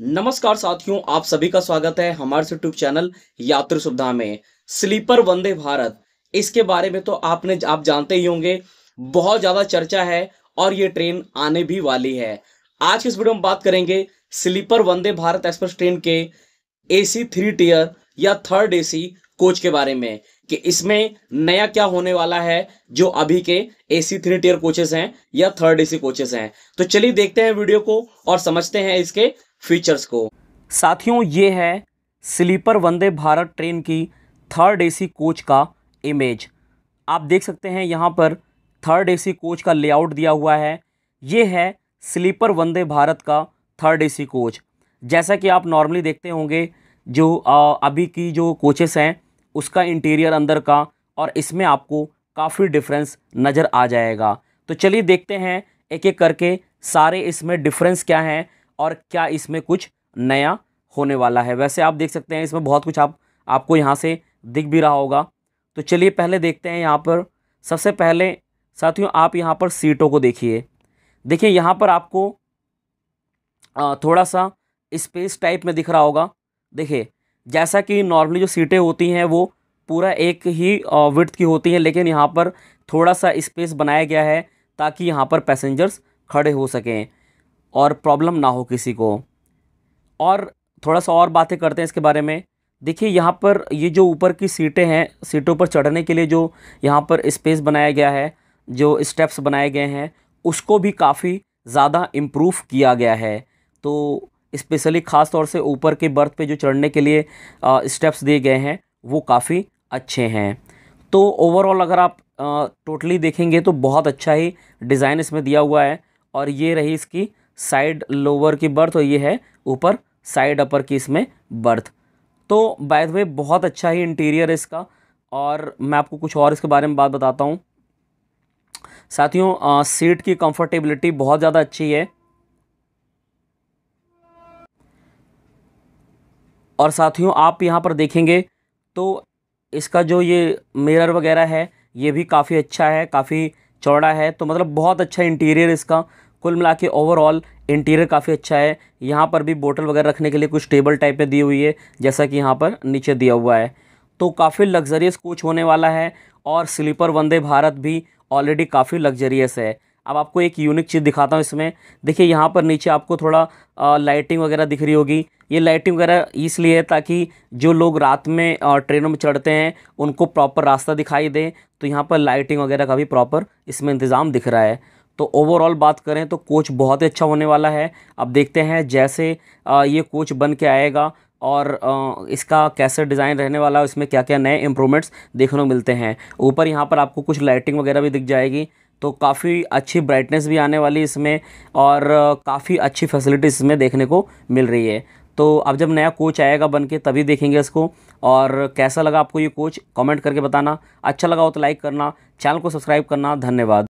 नमस्कार साथियों आप सभी का स्वागत है हमारे यूट्यूब चैनल यात्री सुविधा में स्लीपर वंदे भारत इसके बारे में तो आपने आप जानते ही होंगे बहुत ज़्यादा चर्चा है और ये ट्रेन आने भी वाली है आज इस वीडियो में बात करेंगे sleeper Vande Bharat express train के ए सी थ्री टीयर या थर्ड ए सी कोच के बारे में कि इसमें नया क्या होने वाला है जो अभी के एसी थ्री टीयर कोचेस हैं या थर्ड एसी कोचेस हैं तो चलिए देखते हैं वीडियो को और समझते हैं इसके फीचर्स को साथियों ये है स्लीपर वंदे भारत ट्रेन की थर्ड एसी कोच का इमेज आप देख सकते हैं यहाँ पर थर्ड एसी कोच का लेआउट दिया हुआ है ये है स्लीपर वंदे भारत का थर्ड एसी कोच जैसा कि आप नॉर्मली देखते होंगे जो अभी की जो कोचेस हैं उसका इंटीरियर अंदर का और इसमें आपको काफ़ी डिफरेंस नज़र आ जाएगा तो चलिए देखते हैं एक एक करके सारे इसमें डिफरेंस क्या हैं और क्या इसमें कुछ नया होने वाला है वैसे आप देख सकते हैं इसमें बहुत कुछ आप आपको यहाँ से दिख भी रहा होगा तो चलिए पहले देखते हैं यहाँ पर सबसे पहले साथियों आप यहाँ पर सीटों को देखिए देखिए यहाँ पर आपको थोड़ा सा स्पेस टाइप में दिख रहा होगा देखिए जैसा कि नॉर्मली जो सीटें होती हैं वो पूरा एक ही विड्थ की होती हैं लेकिन यहाँ पर थोड़ा सा स्पेस बनाया गया है ताकि यहाँ पर पैसेंजर्स खड़े हो सकें और प्रॉब्लम ना हो किसी को और थोड़ा सा और बातें करते हैं इसके बारे में देखिए यहाँ पर ये जो ऊपर की सीटें हैं सीटों पर चढ़ने के लिए जो यहाँ पर स्पेस बनाया गया है जो स्टेप्स बनाए गए हैं उसको भी काफ़ी ज़्यादा इम्प्रूव किया गया है तो स्पेशली ख़ास तौर से ऊपर के बर्थ पे जो चढ़ने के लिए स्टेप्स दिए गए हैं वो काफ़ी अच्छे हैं तो ओवरऑल अगर आप टोटली देखेंगे तो बहुत अच्छा ही डिज़ाइन इसमें दिया हुआ है और ये रही इसकी साइड लोअर की बर्थ और ये है ऊपर साइड अपर की इसमें बर्थ तो बाय द वे बहुत अच्छा ही इंटीरियर है इसका और मैं आपको कुछ और इसके बारे में बात बताता हूँ साथियों सीट की कंफर्टेबिलिटी बहुत ज़्यादा अच्छी है और साथियों आप यहाँ पर देखेंगे तो इसका जो ये मिरर वगैरह है ये भी काफ़ी अच्छा है काफ़ी चौड़ा है तो मतलब बहुत अच्छा इंटीरियर इसका कुल मिला के ओवरऑल इंटीरियर काफ़ी अच्छा है यहाँ पर भी बोतल वगैरह रखने के लिए कुछ टेबल टाइप में दी हुई है जैसा कि यहाँ पर नीचे दिया हुआ है तो काफ़ी लग्जरियस कोच होने वाला है और स्लीपर वंदे भारत भी ऑलरेडी काफ़ी लग्जरियस है अब आपको एक यूनिक चीज़ दिखाता हूँ इसमें देखिए यहाँ पर नीचे आपको थोड़ा आ, लाइटिंग वगैरह दिख रही होगी ये लाइटिंग वगैरह इसलिए है ताकि जो लोग रात में ट्रेनों में चढ़ते हैं उनको प्रॉपर रास्ता दिखाई दे तो यहाँ पर लाइटिंग वगैरह का भी प्रॉपर इसमें इंतज़ाम दिख रहा है तो ओवरऑल बात करें तो कोच बहुत ही अच्छा होने वाला है अब देखते हैं जैसे आ, ये कोच बन के आएगा और इसका कैसे डिज़ाइन रहने वाला है इसमें क्या क्या नए इम्प्रूवमेंट्स देखने को मिलते हैं ऊपर यहाँ पर आपको कुछ लाइटिंग वगैरह भी दिख जाएगी तो काफ़ी अच्छी ब्राइटनेस भी आने वाली इसमें और काफ़ी अच्छी फैसिलिटी इसमें देखने को मिल रही है तो अब जब नया कोच आएगा बन के तभी देखेंगे इसको और कैसा लगा आपको ये कोच कमेंट करके बताना अच्छा लगा हो तो लाइक करना चैनल को सब्सक्राइब करना धन्यवाद